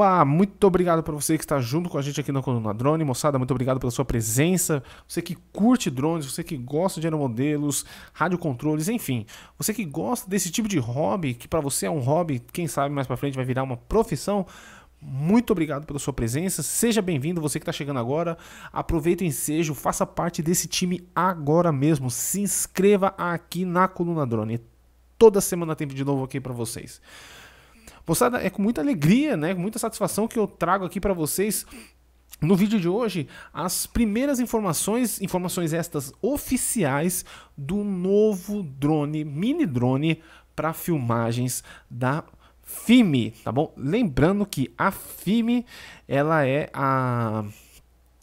Oba, muito obrigado para você que está junto com a gente aqui na Coluna Drone. Moçada, muito obrigado pela sua presença. Você que curte drones, você que gosta de aeromodelos, radiocontroles, enfim. Você que gosta desse tipo de hobby, que para você é um hobby, quem sabe mais para frente vai virar uma profissão. Muito obrigado pela sua presença. Seja bem-vindo, você que está chegando agora. Aproveita o ensejo, faça parte desse time agora mesmo. Se inscreva aqui na Coluna Drone. Toda semana tem vídeo novo aqui para vocês. Moçada, é com muita alegria, né, com muita satisfação que eu trago aqui para vocês no vídeo de hoje, as primeiras informações, informações estas oficiais do novo drone, mini drone para filmagens da FIME, tá bom? Lembrando que a FIME, ela é a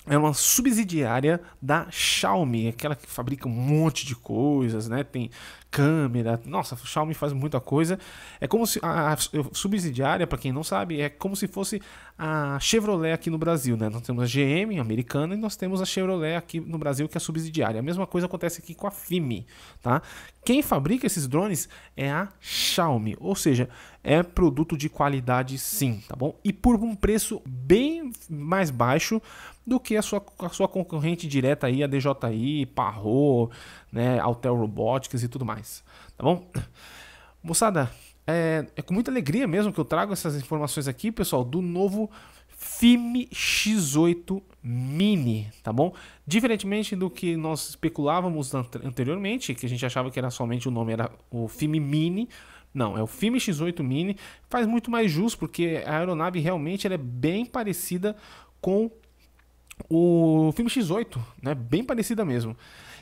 é uma subsidiária da Xiaomi, aquela que fabrica um monte de coisas, né? Tem câmera. Nossa, a Xiaomi faz muita coisa. É como se a, a subsidiária, para quem não sabe, é como se fosse a Chevrolet aqui no Brasil, né? Nós temos a GM americana e nós temos a Chevrolet aqui no Brasil que é a subsidiária. A mesma coisa acontece aqui com a FIMI, tá? Quem fabrica esses drones é a Xiaomi, ou seja, é produto de qualidade sim, tá bom? E por um preço bem mais baixo do que a sua, a sua concorrente direta aí, a DJI, Parro, né, Altel Robotics e tudo mais, tá bom? Moçada, é, é, com muita alegria mesmo que eu trago essas informações aqui, pessoal, do novo FIME X8 Mini, tá bom? Diferentemente do que nós especulávamos anteriormente, que a gente achava que era somente o nome era o FIME Mini, não, é o FIME X8 Mini, faz muito mais jus porque a aeronave realmente é bem parecida com o FIME X8, né? Bem parecida mesmo.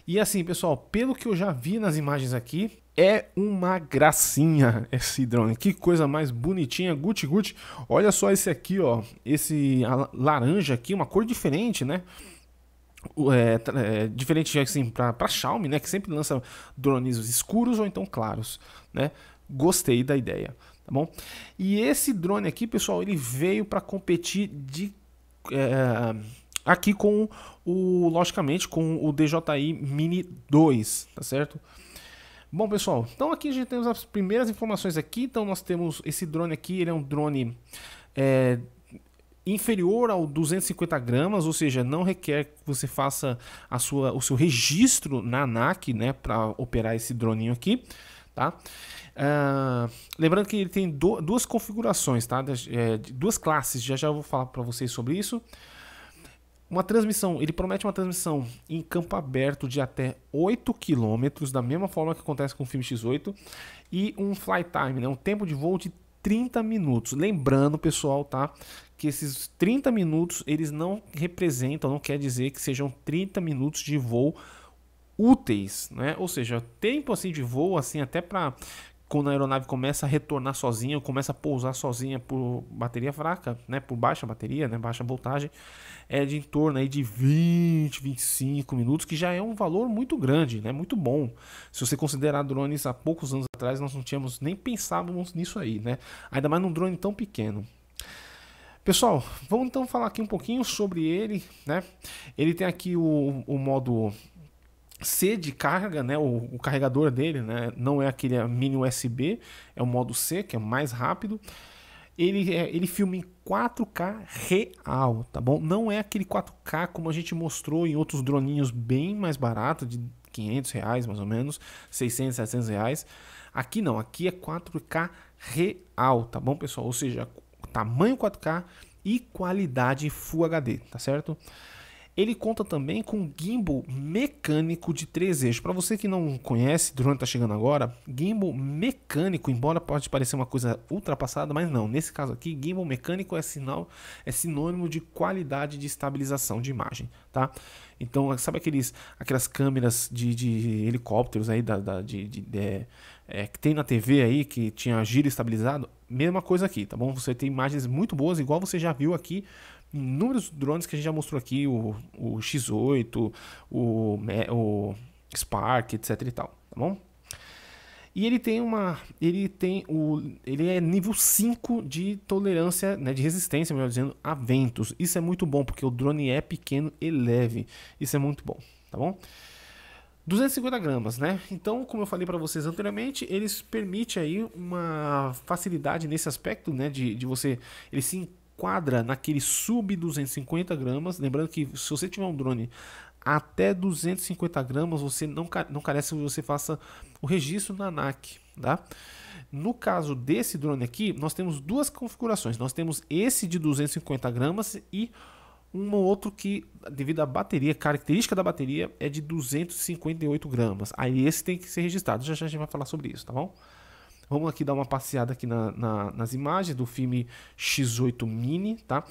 E assim, pessoal, pelo que eu já vi nas imagens aqui, é uma gracinha esse drone. Que coisa mais bonitinha, guti guti. Olha só esse aqui, ó, esse laranja aqui, uma cor diferente, né? É, é, diferente assim, para Xiaomi, né, que sempre lança drones escuros ou então claros, né? Gostei da ideia, tá bom? E esse drone aqui, pessoal, ele veio para competir de é, Aqui com o, logicamente, com o DJI Mini 2, tá certo? Bom, pessoal, então aqui a gente tem as primeiras informações aqui. Então nós temos esse drone aqui, ele é um drone é, inferior ao 250 gramas, ou seja, não requer que você faça a sua, o seu registro na ANAC, né, para operar esse droninho aqui, tá? Uh, lembrando que ele tem do, duas configurações, tá? De, de, é, de, duas classes, já já vou falar para vocês sobre isso. Uma transmissão, ele promete uma transmissão em campo aberto de até 8 km, da mesma forma que acontece com o filme X8, e um flight time, né, um tempo de voo de 30 minutos. Lembrando, pessoal, tá? Que esses 30 minutos eles não representam, não quer dizer que sejam 30 minutos de voo úteis, né? Ou seja, tempo assim de voo assim até para quando a aeronave começa a retornar sozinha, começa a pousar sozinha por bateria fraca, né, por baixa bateria, né, baixa voltagem, é de em torno aí de 20, 25 minutos, que já é um valor muito grande, né, muito bom. Se você considerar drones há poucos anos atrás, nós não tínhamos nem pensávamos nisso aí, né? Ainda mais num drone tão pequeno. Pessoal, vamos então falar aqui um pouquinho sobre ele, né? Ele tem aqui o, o modo C de carga, né? O, o, carregador dele, né? Não é aquele é mini USB, é o modo C, que é mais rápido. Ele, é, ele filma em 4K real, tá bom? Não é aquele 4K como a gente mostrou em outros droninhos bem mais barato, de 500 reais mais ou menos, 600, 700 reais. Aqui não, aqui é 4K real, tá bom, pessoal? Ou seja, tamanho 4K e qualidade Full HD, tá certo? Ele conta também com gimbal mecânico de três eixos. Para você que não conhece, o drone está chegando agora, gimbal mecânico, embora pode parecer uma coisa ultrapassada, mas não. Nesse caso aqui, gimbal mecânico é sinal, é sinônimo de qualidade de estabilização de imagem, tá? Então, sabe aqueles, aquelas câmeras de, de helicópteros aí da, da de, de, de é, é que tem na TV aí, que tinha giro estabilizado? Mesma coisa aqui, tá bom? Você tem imagens muito boas, igual você já viu aqui inúmeros drones que a gente já mostrou aqui, o, o X8, o, o Spark, etc e tal, tá bom? E ele tem uma. Ele tem o. Ele é nível 5 de tolerância, né? De resistência, melhor dizendo, a ventos. Isso é muito bom, porque o drone é pequeno e leve. Isso é muito bom, tá bom? 250 gramas, né? Então, como eu falei para vocês anteriormente, eles permite aí uma facilidade nesse aspecto, né? De, de você. Ele se enquadra naquele sub 250 gramas. Lembrando que se você tiver um drone até 250 gramas, você não, não carece que você faça o registro na ANAC. Tá? No caso desse drone aqui, nós temos duas configurações. Nós temos esse de 250 gramas e um outro que, devido à bateria, característica da bateria, é de 258 gramas. Aí esse tem que ser registrado. Já, já a gente vai falar sobre isso, tá bom? Vamos aqui dar uma passeada aqui na, na, nas imagens do filme X8 Mini, tá?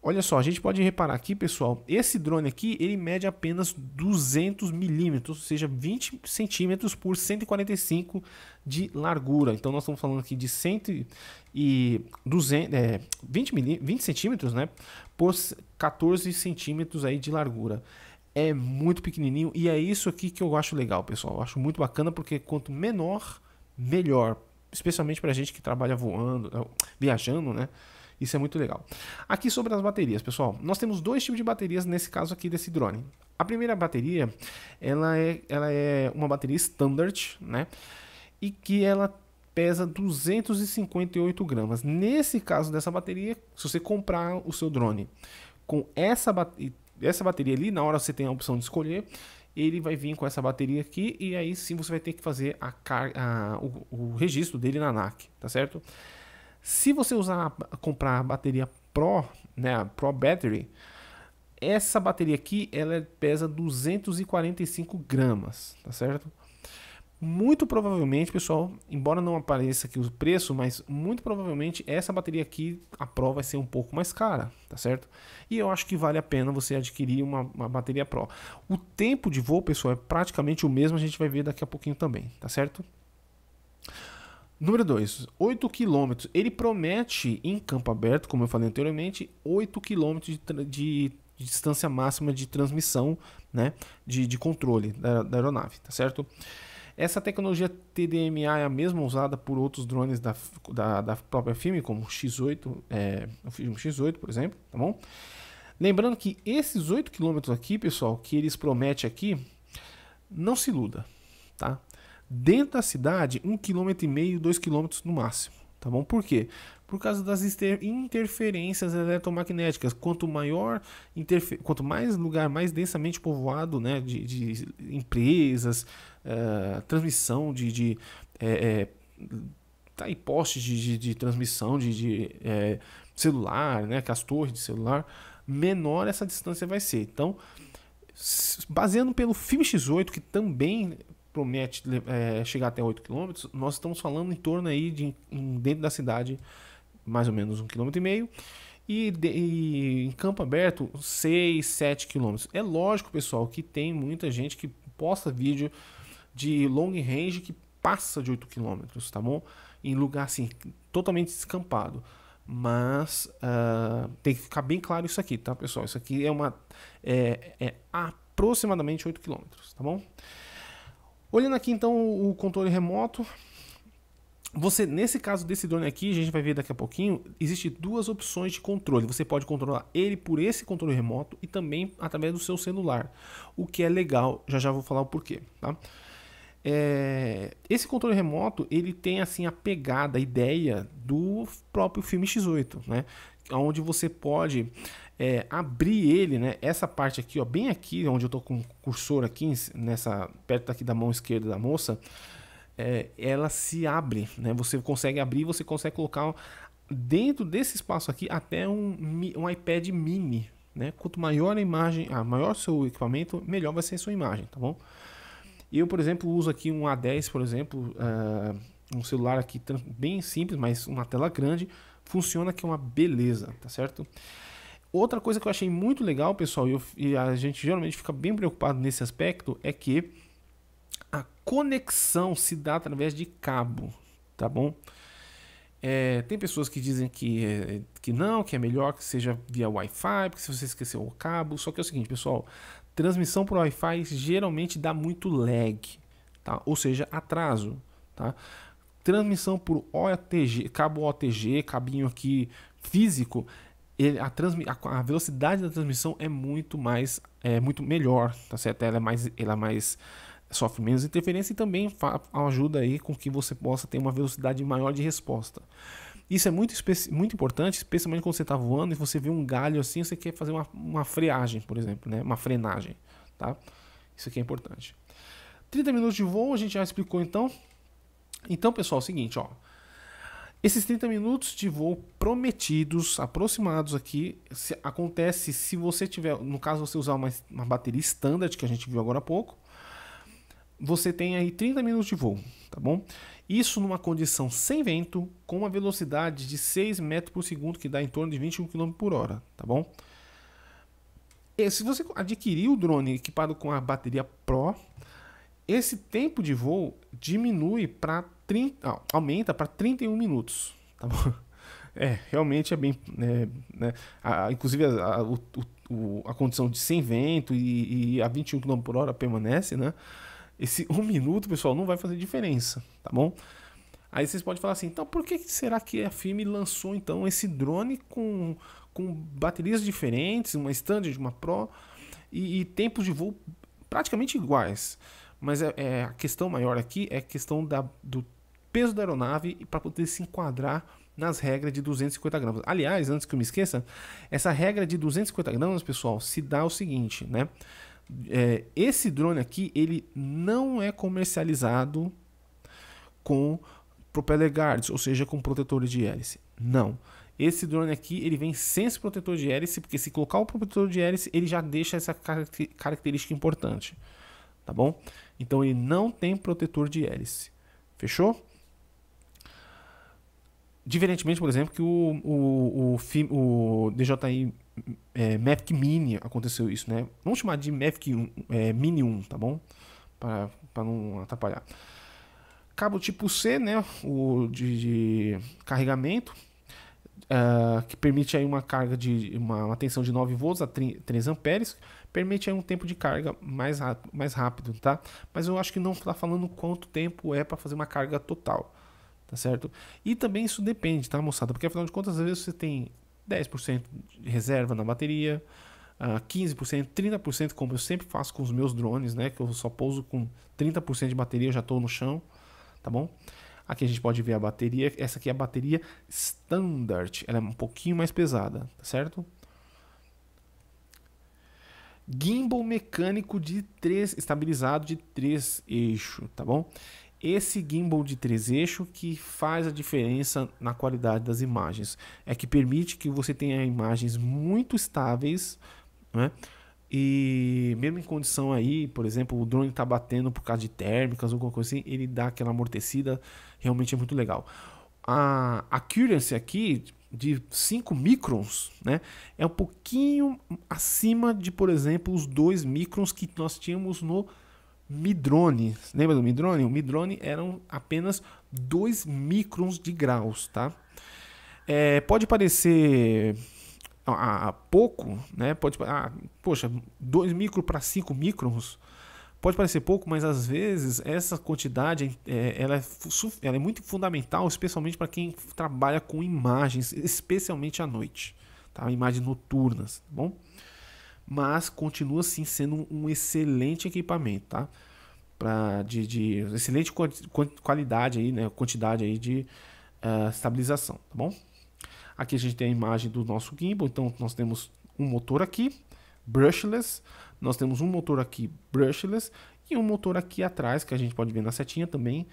Olha só, a gente pode reparar aqui, pessoal, esse drone aqui, ele mede apenas 200 milímetros, ou seja, 20 centímetros por 145 de largura. Então, nós estamos falando aqui de 100 e 200, é, 20, milí 20 centímetros, né, por 14 centímetros aí de largura é muito pequenininho e é isso aqui que eu acho legal, pessoal. Eu acho muito bacana porque quanto menor, melhor especialmente para gente que trabalha voando, tá, viajando, né? Isso é muito legal. Aqui sobre as baterias, pessoal. Nós temos dois tipos de baterias nesse caso aqui desse drone. A primeira bateria, ela é, ela é uma bateria standard, né? E que ela pesa 258 gramas. Nesse caso dessa bateria, se você comprar o seu drone com essa, essa bateria ali, na hora você tem a opção de escolher, ele vai vir com essa bateria aqui e aí sim você vai ter que fazer a, a, o, o, registro dele na NAC, tá certo? Se você usar comprar a bateria Pro, né, a Pro Battery, essa bateria aqui ela pesa 245 gramas, tá certo? Muito provavelmente, pessoal, embora não apareça aqui o preço, mas muito provavelmente essa bateria aqui, a Pro vai ser um pouco mais cara, tá certo? E eu acho que vale a pena você adquirir uma, uma bateria Pro. O tempo de voo, pessoal, é praticamente o mesmo, a gente vai ver daqui a pouquinho também, tá certo? Número 2, 8 km. Ele promete em campo aberto, como eu falei anteriormente, 8 km de, de de distância máxima de transmissão né, de, de controle da, da aeronave, tá certo? Essa tecnologia TDMA é a mesma usada por outros drones da, da, da própria filme, como o X8, é, o filme X8, por exemplo, tá bom? Lembrando que esses 8 km aqui, pessoal, que eles prometem aqui, não se iluda, tá? Dentro da cidade, 1,5 km, 2 km no máximo. Tá bom? Por quê? Por causa das interferências eletromagnéticas. Quanto maior quanto mais lugar mais densamente povoado né, de, de empresas, uh, transmissão de, de é, é, tá postes de, de, de, transmissão de, de é, celular, né, que as torres de celular, menor essa distância vai ser. Então, baseando pelo filme X8, que também promete é, chegar até 8 km, nós estamos falando em torno aí de dentro da cidade mais ou menos 1,5 km. E, meio, e em campo aberto, 6, 7 km. É lógico, pessoal, que tem muita gente que posta vídeo de long range que passa de 8 km, tá bom? Em lugar assim, totalmente descampado. Mas uh, tem que ficar bem claro isso aqui, tá, pessoal? Isso aqui é uma. É, é aproximadamente 8 km, tá bom? Olhando aqui então o controle remoto, você nesse caso desse drone aqui, a gente vai ver daqui a pouquinho, existe duas opções de controle. Você pode controlar ele por esse controle remoto e também através do seu celular, o que é legal. Já já vou falar o porquê, tá? É, esse controle remoto ele tem assim a pegada, a ideia do próprio filme X8, né? Onde você pode é, abrir ele, né? Essa parte aqui, ó, bem aqui, onde eu tô com o cursor aqui, nessa perto aqui da mão esquerda da moça, é, ela se abre, né? Você consegue abrir, você consegue colocar dentro desse espaço aqui até um, um iPad Mini, né? Quanto maior a imagem, a ah, maior seu equipamento, melhor vai ser a sua imagem, tá bom? Eu, por exemplo, uso aqui um A10, por exemplo, uh, um celular aqui bem simples, mas uma tela grande, funciona que é uma beleza, tá certo? outra coisa que eu achei muito legal, pessoal, e, eu, e a gente geralmente fica bem preocupado nesse aspecto, é que a conexão se dá através de cabo, tá bom? É, tem pessoas que dizem que, é, que não, que é melhor que seja via Wi-Fi, porque se você esqueceu o cabo. Só que é o seguinte, pessoal: transmissão por Wi-Fi geralmente dá muito lag, tá? ou seja, atraso. Tá? Transmissão por OTG, cabo OTG, cabinho aqui físico, ele, a, a, a, velocidade da transmissão é muito mais é muito melhor tá certo ela é mais ela é mais sofre menos interferência e também ajuda aí com que você possa ter uma velocidade maior de resposta isso é muito, muito importante, especialmente quando você está voando e você vê um galho assim, você quer fazer uma, uma freagem, por exemplo, né? uma frenagem. Tá? Isso aqui é importante. 30 minutos de voo, a gente já explicou então. Então, pessoal, é o seguinte, ó. Esses 30 minutos de voo prometidos, aproximados aqui, se, acontece se você tiver, no caso você usar uma, uma bateria standard que a gente viu agora há pouco, você tem aí 30 minutos de voo, tá bom? Isso numa condição sem vento, com uma velocidade de 6 metros por segundo, que dá em torno de 21 km por hora, tá bom? E se você adquirir o drone equipado com a bateria Pro, esse tempo de voo diminui para 30, não, aumenta para 31 minutos, tá bom? É, realmente é bem, é, né? né a, inclusive a, a, o, o, a condição de sem vento e, e a 21 km por hora permanece, né? Esse um minuto, pessoal, não vai fazer diferença, tá bom? Aí vocês podem falar assim, então por que será que a FIM lançou então esse drone com, com baterias diferentes, uma Standard, uma Pro e, e tempos de voo praticamente iguais? Mas é, é, a questão maior aqui é a questão da, do peso da aeronave e para poder se enquadrar nas regras de 250 gramas. Aliás, antes que eu me esqueça, essa regra de 250 gramas, pessoal, se dá o seguinte, né? É, esse drone aqui, ele não é comercializado com propeller guards, ou seja, com protetores de hélice. Não. Esse drone aqui, ele vem sem esse protetor de hélice, porque se colocar o protetor de hélice, ele já deixa essa característica importante, tá bom? Então ele não tem protetor de hélice. Fechou? Diferentemente, por exemplo, que o, o, o, o DJI é, Mavic Mini aconteceu isso, né? Vamos chamar de Mavic 1, é, Mini 1, tá bom? Para não atrapalhar. Cabo tipo C, né? O de, de carregamento, uh, que permite aí uma carga de uma, uma tensão de 9 volts a 3, amperes, permite aí um tempo de carga mais rápido, mais rápido, tá? Mas eu acho que não está falando quanto tempo é para fazer uma carga total tá certo? E também isso depende, tá, moçada? Porque afinal de contas, às vezes você tem 10% de reserva na bateria, 15%, ah, 30%, como eu sempre faço com os meus drones, né? Que eu só pouso com 30% de bateria, eu já estou no chão, tá bom? Aqui a gente pode ver a bateria, essa aqui é a bateria standard, ela é um pouquinho mais pesada, tá certo? Gimbal mecânico de três, estabilizado de três eixo, tá bom? esse gimbal de três eixo que faz a diferença na qualidade das imagens. É que permite que você tenha imagens muito estáveis, né? E mesmo em condição aí, por exemplo, o drone está batendo por causa de térmicas ou alguma coisa assim, ele dá aquela amortecida, realmente é muito legal. A accuracy aqui de 5 microns, né, é um pouquinho acima de, por exemplo, os 2 microns que nós tínhamos no midrone. Lembra do midrone? O midrone eram apenas 2 microns de graus, tá? É, pode parecer pouco, né? Pode, ah, poxa, 2 micro para 5 microns pode parecer pouco, mas às vezes essa quantidade é, ela é, ela é muito fundamental, especialmente para quem trabalha com imagens, especialmente à noite, tá? Imagens noturnas, tá bom? mas continua sim sendo um excelente equipamento, tá? Pra, de, de excelente qualidade aí, né? Quantidade aí de uh, estabilização, tá bom? Aqui a gente tem a imagem do nosso gimbal, então nós temos um motor aqui, brushless, nós temos um motor aqui brushless e um motor aqui atrás que a gente pode ver na setinha também,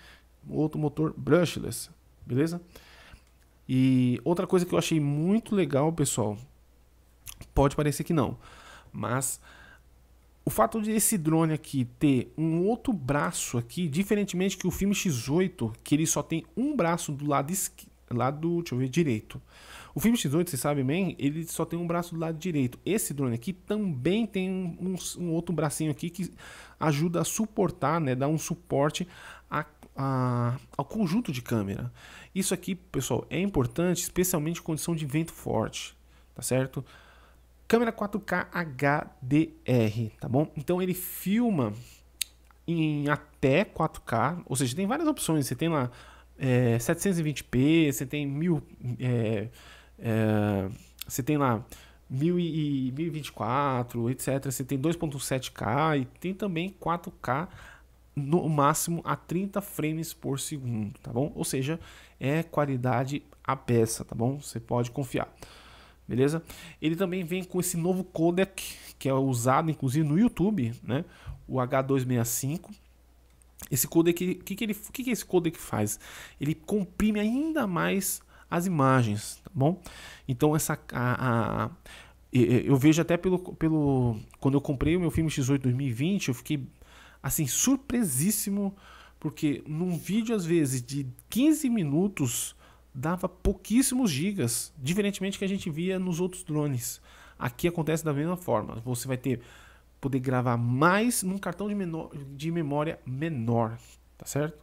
outro motor brushless, beleza? E outra coisa que eu achei muito legal, pessoal, pode parecer que não, mas o fato de esse drone aqui ter um outro braço aqui, diferentemente que o filme X8, que ele só tem um braço do lado esquerdo, lado, deixa eu ver, direito. O filme X8, vocês sabem bem, ele só tem um braço do lado direito. Esse drone aqui também tem um, um, um outro bracinho aqui que ajuda a suportar, né, dá um suporte a, a, ao conjunto de câmera. Isso aqui, pessoal, é importante, especialmente em condição de vento forte, tá certo? Câmera 4K HDR, tá bom? Então ele filma em até 4K, ou seja, tem várias opções. Você tem lá é, 720p, você tem mil, é, é, você tem lá 1024, etc. Você tem 2.7K e tem também 4K no máximo a 30 frames por segundo, tá bom? Ou seja, é qualidade a peça, tá bom? Você pode confiar beleza? Ele também vem com esse novo codec que é usado inclusive no YouTube, né? O H265. Esse codec, o que, que, ele, que, que esse codec faz? Ele comprime ainda mais as imagens, tá bom? Então essa a, a, eu vejo até pelo, pelo quando eu comprei o meu filme X8 2020, eu fiquei assim surpresíssimo porque num vídeo às vezes de 15 minutos dava pouquíssimos gigas, diferentemente que a gente via nos outros drones. Aqui acontece da mesma forma. Você vai ter poder gravar mais num cartão de, menor, de memória menor, tá certo?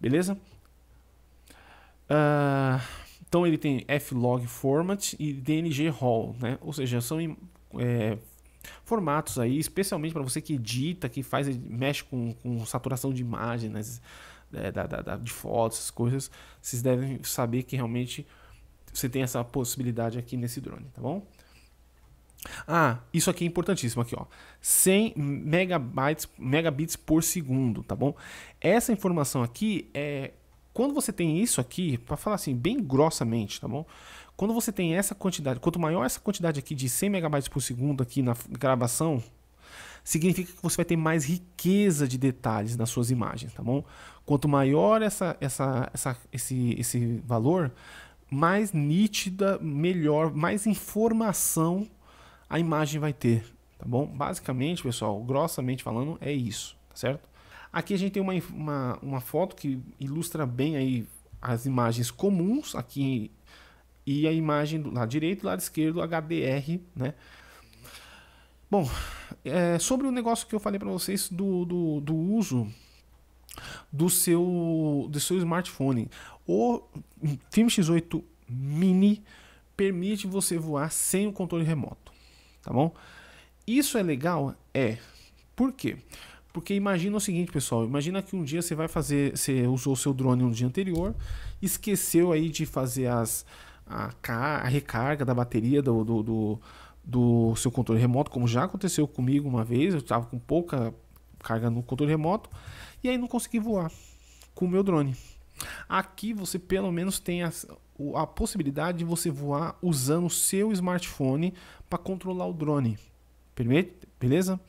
Beleza? Uh, então ele tem F-Log Format e DNG RAW, né? Ou seja, são é, formatos aí, especialmente para você que edita, que faz, mexe com, com saturação de imagens, é, da, da, de fotos, essas coisas, vocês devem saber que realmente você tem essa possibilidade aqui nesse drone, tá bom? Ah, isso aqui é importantíssimo aqui, ó. 100 megabytes, megabits por segundo, tá bom? Essa informação aqui é quando você tem isso aqui, para falar assim bem grossamente, tá bom? Quando você tem essa quantidade, quanto maior essa quantidade aqui de 100 megabytes por segundo aqui na gravação, significa que você vai ter mais riqueza de detalhes nas suas imagens, tá bom? Quanto maior essa, essa, essa, esse, esse valor, mais nítida, melhor, mais informação a imagem vai ter, tá bom? Basicamente, pessoal, grossamente falando, é isso, tá certo? Aqui a gente tem uma, uma, uma foto que ilustra bem aí as imagens comuns aqui e a imagem do lado direito e lado esquerdo HDR, né? Bom, é, sobre o negócio que eu falei para vocês do, do, do uso do seu, do seu smartphone. O Film X8 Mini permite você voar sem o controle remoto, tá bom? Isso é legal? É. Por quê? Porque imagina o seguinte, pessoal, imagina que um dia você vai fazer, você usou seu drone no dia anterior, esqueceu aí de fazer as a, a recarga da bateria do, do, do do seu controle remoto, como já aconteceu comigo uma vez, eu estava com pouca carga no controle remoto e aí não consegui voar com o meu drone. Aqui você pelo menos tem a, a possibilidade de você voar usando o seu smartphone para controlar o drone. Permite, Beleza?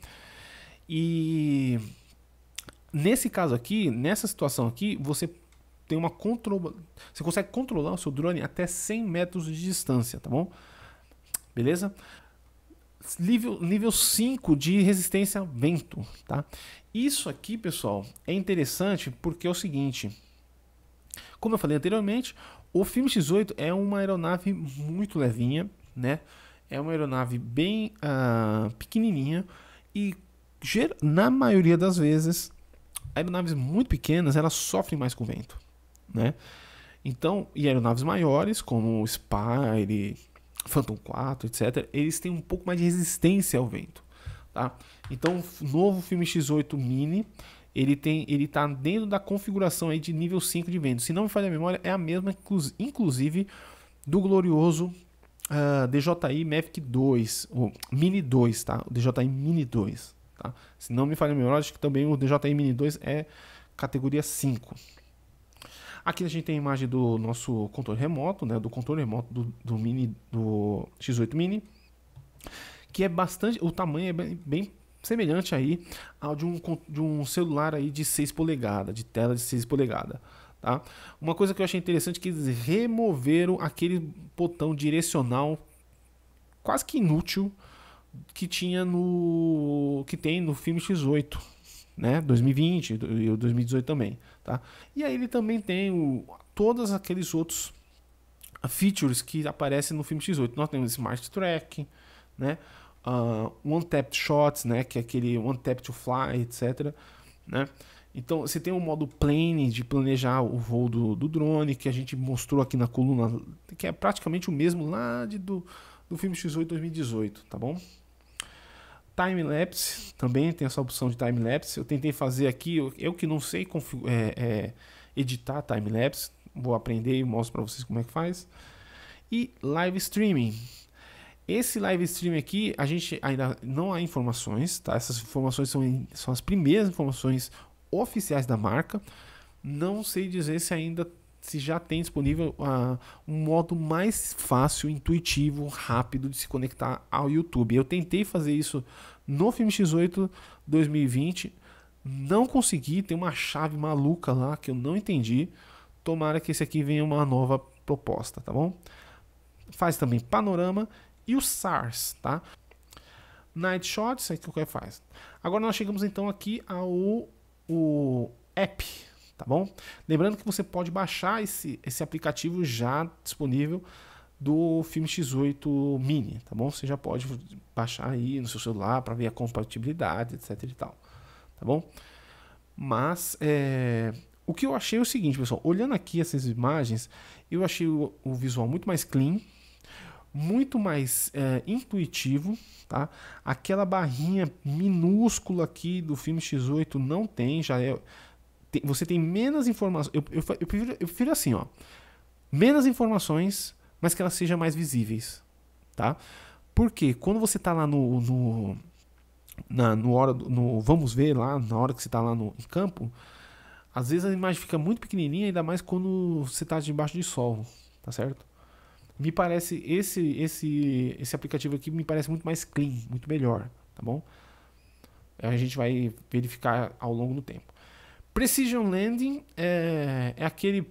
E nesse caso aqui, nessa situação aqui, você tem uma control... você consegue controlar o seu drone até 100 metros de distância, tá bom? Beleza? nível, nível 5 de resistência a vento. Tá? Isso aqui, pessoal, é interessante porque é o seguinte. Como eu falei anteriormente, o filme X8 é uma aeronave muito levinha, né? É uma aeronave bem uh, pequenininha e na maioria das vezes aeronaves muito pequenas elas sofrem mais com vento, né? Então, e aeronaves maiores como o Spire, Phantom 4, etc., eles têm um pouco mais de resistência ao vento. Tá? Então, o novo filme X8 Mini, ele tem, ele está dentro da configuração aí de nível 5 de vento. Se não me falha a memória, é a mesma, inclusive, do glorioso uh, ah, DJI Mavic 2, o Mini 2, tá? O DJI Mini 2, tá? Se não me falha a memória, acho que também o DJI Mini 2 é categoria 5, Aqui a gente tem a imagem do nosso controle remoto, né, do controle remoto do, do mini do X8 Mini, que é bastante, o tamanho é bem, bem semelhante aí ao de um, de um celular aí de 6 polegadas, de tela de 6 polegadas. Tá? Uma coisa que eu achei interessante é que eles removeram aquele botão direcional quase que inútil que tinha no que tem no filme X8, né? 2020 e 2018 também. Tá? E aí ele também tem o, todos aqueles outros features que aparecem no filme X8. Nós temos Smart Track, né? uh, One Tap Shots, né? que é aquele One Tap to Fly, etc. Né? Então você tem o um modo plane de planejar o voo do, do, drone, que a gente mostrou aqui na coluna, que é praticamente o mesmo lá de, do, do filme X8 2018, tá bom? Timelapse também tem essa opção de timelapse. Eu tentei fazer aqui, eu, eu que não sei é, é, editar timelapse, vou aprender e mostro para vocês como é que faz. E live streaming. Esse live stream aqui, a gente ainda não há informações, tá? Essas informações são, são as primeiras informações oficiais da marca. Não sei dizer se ainda se já tem disponível uh, um modo mais fácil, intuitivo, rápido de se conectar ao YouTube. Eu tentei fazer isso no Filme X8 2020, não consegui, tem uma chave maluca lá que eu não entendi. Tomara que esse aqui venha uma nova proposta, tá bom? Faz também panorama e o SARS, tá? Night Shots, é o que faz. Agora nós chegamos então aqui ao o app, tá bom? Lembrando que você pode baixar esse, esse aplicativo já disponível do filme X8 Mini, tá bom? Você já pode baixar aí no seu celular para ver a compatibilidade, etc e tal, tá bom? Mas é, o que eu achei é o seguinte, pessoal, olhando aqui essas imagens, eu achei o, o visual muito mais clean, muito mais é, intuitivo, tá? Aquela barrinha minúscula aqui do filme X8 não tem, já é tem, você tem menos informações. Eu, eu, eu, prefiro, eu prefiro assim, ó. Menos informações, mas que elas sejam mais visíveis. Tá? Porque quando você está lá no. no na no hora no vamos ver lá na hora que você está lá no em campo às vezes a imagem fica muito pequenininha ainda mais quando você está debaixo de sol tá certo me parece esse esse esse aplicativo aqui me parece muito mais clean muito melhor tá bom a gente vai verificar ao longo do tempo Precision Landing é, é aquele,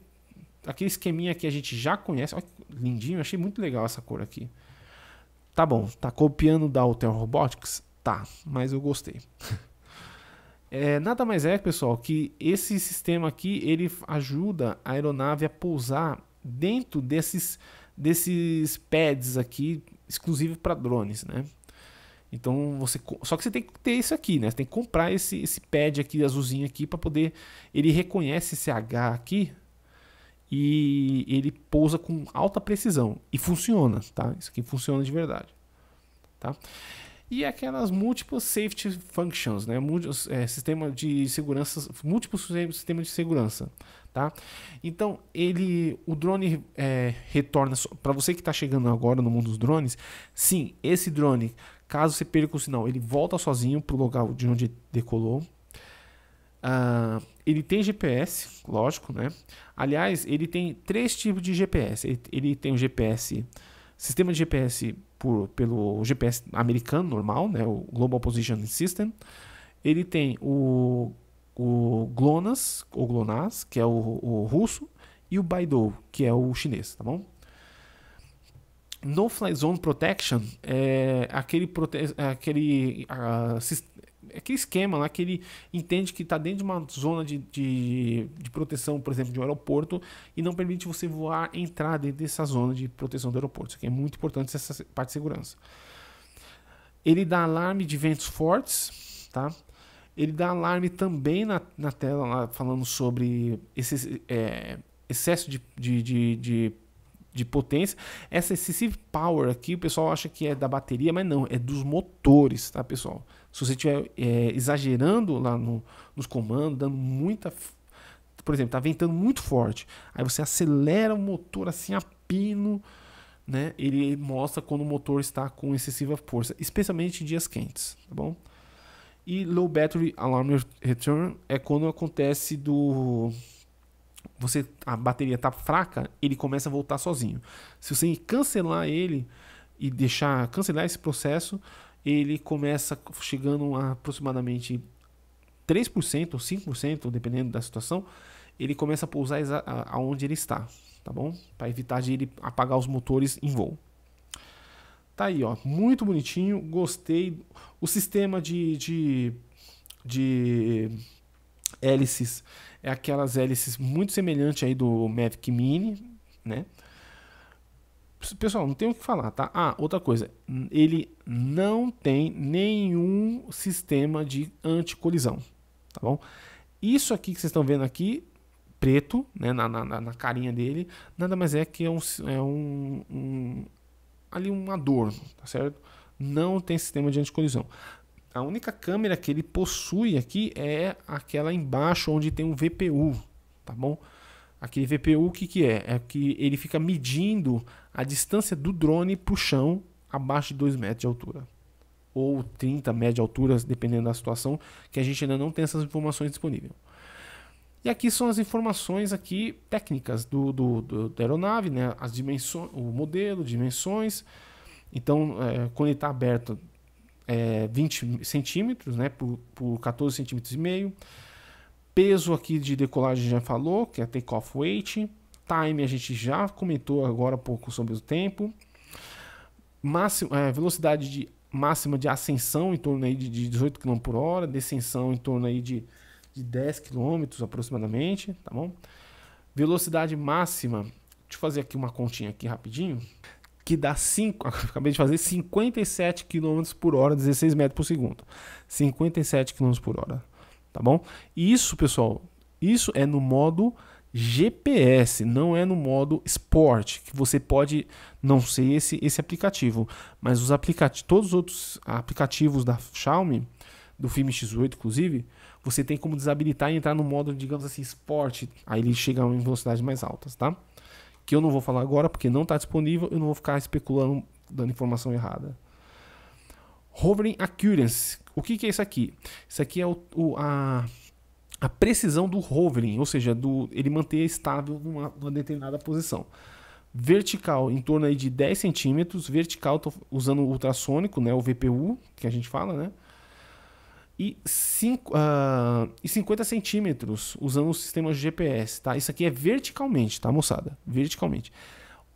aquele esqueminha que a gente já conhece. Olha, lindinho, achei muito legal essa cor aqui. Tá bom, tá copiando da Hotel Robotics? Tá, mas eu gostei. é, nada mais é, pessoal, que esse sistema aqui ele ajuda a aeronave a pousar dentro desses, desses pads aqui, exclusivo para drones, né? Então você só que você tem que ter isso aqui, né? Você tem que comprar esse esse pad aqui azulzinho aqui para poder ele reconhece esse H aqui e ele pousa com alta precisão e funciona, tá? Isso aqui funciona de verdade, tá? E aquelas múltiplas safety functions, né? Múltiplos, é, sistema de segurança, múltiplos sistemas de segurança, tá? Então ele, o drone é, retorna para você que está chegando agora no mundo dos drones. Sim, esse drone Caso você perca o sinal, ele volta sozinho para o lugar de onde decolou. Uh, ele tem GPS, lógico, né? Aliás, ele tem três tipos de GPS. Ele, ele tem o GPS, sistema de GPS por, pelo GPS americano normal, né? O Global Positioning System. Ele tem o, o GLONASS, ou GLONASS, que é o, o russo, e o Baidu, que é o chinês, tá bom? No Fly Zone Protection é aquele, prote... aquele, uh, aquele esquema lá que ele entende que está dentro de uma zona de, de, de, proteção, por exemplo, de um aeroporto, e não permite você voar, entrar dentro dessa zona de proteção do aeroporto. Isso aqui é muito importante, essa parte de segurança. Ele dá alarme de ventos fortes, tá? Ele dá alarme também na, na tela, lá, falando sobre esse, é, excesso de, de, de, de de potência. Essa excessive power aqui, o pessoal acha que é da bateria, mas não, é dos motores, tá, pessoal? Se você estiver é, exagerando lá no, nos comandos, dando muita. Por exemplo, tá ventando muito forte. Aí você acelera o motor assim a pino, né? Ele mostra quando o motor está com excessiva força, especialmente em dias quentes, tá bom? E low battery alarm return é quando acontece do você a bateria tá fraca, ele começa a voltar sozinho. Se você cancelar ele e deixar cancelar esse processo, ele começa chegando a aproximadamente 3% ou 5%, dependendo da situação, ele começa a pousar aonde ele está, tá bom? Para evitar de ele apagar os motores em voo. Tá aí, ó, muito bonitinho, gostei. O sistema de, de, de hélices, é aquelas hélices muito semelhantes aí do Mavic Mini, né? Pessoal, não tem o que falar, tá? Ah, outra coisa, ele não tem nenhum sistema de anticolisão, tá bom? Isso aqui que vocês estão vendo aqui, preto, né, na, na, na carinha dele, nada mais é que é um, é um, um ali um adorno, tá certo? Não tem sistema de anticolisão a única câmera que ele possui aqui é aquela embaixo onde tem um VPU, tá bom? Aquele VPU o que, que é? É que ele fica medindo a distância do drone para o chão abaixo de 2 metros de altura. Ou 30 metros de altura, dependendo da situação, que a gente ainda não tem essas informações disponíveis. E aqui são as informações aqui técnicas do, do, do da aeronave, né? as dimensões, o modelo, dimensões. Então, é, quando ele está aberto, é, 20 centímetros, né, por, por 14 centímetros e meio. Peso aqui de decolagem já falou, que é takeoff weight. Time a gente já comentou agora há pouco sobre o tempo. Máximo, é, velocidade de, máxima de ascensão em torno aí de 18 km por hora, descensão em torno aí de, de 10 km aproximadamente, tá bom? Velocidade máxima, deixa eu fazer aqui uma continha aqui rapidinho que dá 5, acabei de fazer 57 km por hora, 16 metros por segundo. 57 km por hora, tá bom? Isso, pessoal, isso é no modo GPS, não é no modo Sport, que você pode não ser esse, esse aplicativo, mas os aplicativos, todos os outros aplicativos da Xiaomi, do Filme X8 inclusive, você tem como desabilitar e entrar no modo, digamos assim, Sport, aí ele chega em velocidades mais altas, tá? que eu não vou falar agora porque não está disponível, eu não vou ficar especulando, dando informação errada. Hovering Accuracy. O que, que é isso aqui? Isso aqui é o, o, a, a precisão do hovering, ou seja, do, ele manter estável numa, numa determinada posição vertical em torno aí de 10 centímetros, vertical, tô usando o ultrassônico, né, o VPU, que a gente fala, né? e, cinco, uh, e 50 centímetros usando o sistema de GPS, tá? Isso aqui é verticalmente, tá, moçada? Verticalmente.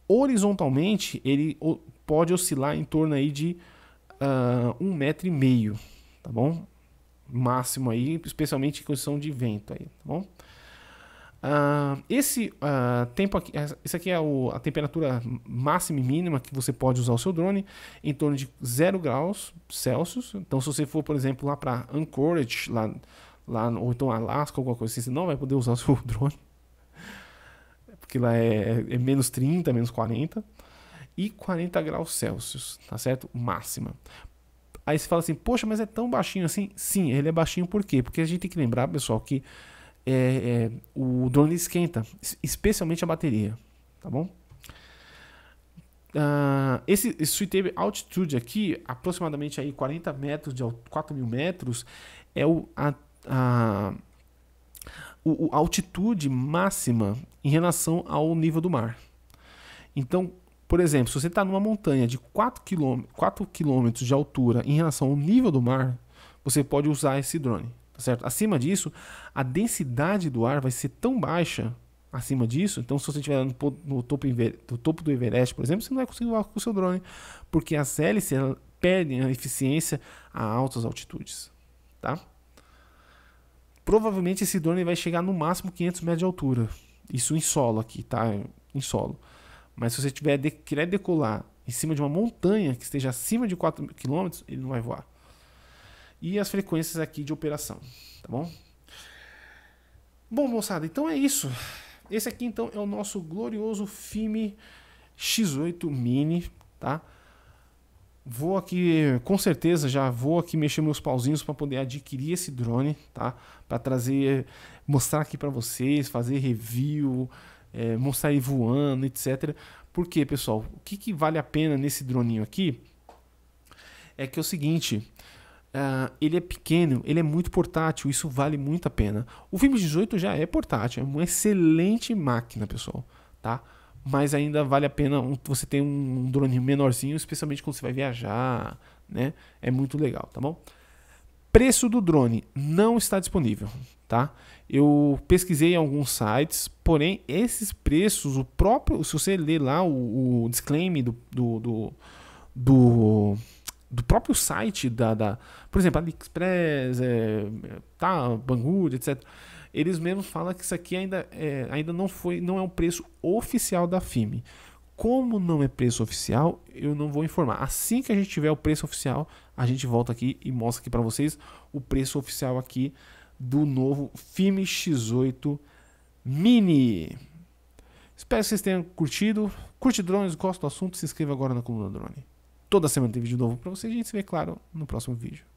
Horizontalmente, ele pode oscilar em torno aí de uh, um metro e meio, tá bom? Máximo aí, especialmente em condição de vento aí, tá bom? Uh, esse uh, tempo aqui, esse aqui é o, a temperatura máxima e mínima que você pode usar o seu drone, em torno de 0 graus Celsius. Então, se você for, por exemplo, lá para Anchorage, lá, lá ou então Alasca, alguma coisa assim, você não vai poder usar o seu drone, porque lá é, é, é menos 30, menos 40, e 40 graus Celsius, tá certo? Máxima. Aí você fala assim, poxa, mas é tão baixinho assim? Sim, ele é baixinho por quê? Porque a gente tem que lembrar, pessoal, que é, é, o drone esquenta, especialmente a bateria, tá bom? Uh, esse, esse Altitude aqui, aproximadamente aí 40 metros de 4 mil metros, é o, a, a, o, altitude máxima em relação ao nível do mar. Então, por exemplo, se você está numa montanha de 4 km, 4 km de altura em relação ao nível do mar, você pode usar esse drone. Tá certo? Acima disso, a densidade do ar vai ser tão baixa acima disso. Então, se você estiver no, no, topo, no topo do Everest, por exemplo, você não vai conseguir voar com o seu drone, porque as hélices perdem a eficiência a altas altitudes. Tá? Provavelmente esse drone vai chegar no máximo 500 metros de altura. Isso em solo aqui, tá? Em solo. Mas se você tiver de, decolar em cima de uma montanha que esteja acima de 4 km, ele não vai voar e as frequências aqui de operação, tá bom? Bom, moçada, então é isso. Esse aqui então é o nosso glorioso FIME X8 Mini, tá? Vou aqui, com certeza, já vou aqui mexer meus pauzinhos para poder adquirir esse drone, tá? Para trazer, mostrar aqui para vocês, fazer review, é, mostrar ele voando, etc. Porque, pessoal, o que, que vale a pena nesse droninho aqui é que é o seguinte, Uh, ele é pequeno, ele é muito portátil, isso vale muito a pena. O Filme 18 já é portátil, é uma excelente máquina, pessoal, tá? Mas ainda vale a pena você ter um drone menorzinho, especialmente quando você vai viajar, né? É muito legal, tá bom? Preço do drone não está disponível, tá? Eu pesquisei em alguns sites, porém esses preços, o próprio, se você ler lá o, o disclaimer do, do, do, do do próprio site da, da por exemplo, AliExpress, é, tá, Banggood, etc. Eles mesmos falam que isso aqui ainda, é, ainda não foi, não é um preço oficial da FIME. Como não é preço oficial, eu não vou informar. Assim que a gente tiver o preço oficial, a gente volta aqui e mostra aqui para vocês o preço oficial aqui do novo FIME X8 Mini. Espero que vocês tenham curtido. Curte drones, gosta do assunto, se inscreva agora na coluna Drone. Toda semana tem vídeo novo para vocês. A gente se vê, claro, no próximo vídeo.